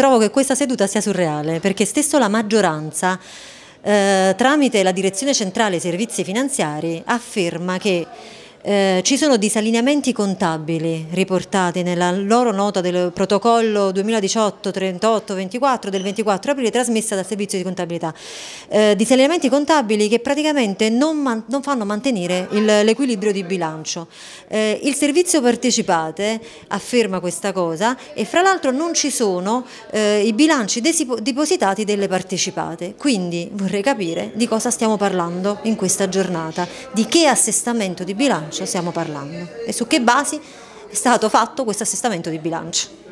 trovo che questa seduta sia surreale perché stesso la maggioranza eh, tramite la direzione centrale servizi finanziari afferma che eh, ci sono disallineamenti contabili riportati nella loro nota del protocollo 2018-38-24 del 24 aprile trasmessa dal servizio di contabilità. Eh, disallineamenti contabili che praticamente non, man non fanno mantenere l'equilibrio di bilancio. Eh, il servizio partecipate afferma questa cosa e fra l'altro non ci sono eh, i bilanci depositati delle partecipate. Quindi vorrei capire di cosa stiamo parlando in questa giornata, di che assestamento di bilancio bilancio stiamo parlando e su che basi è stato fatto questo assestamento di bilancio.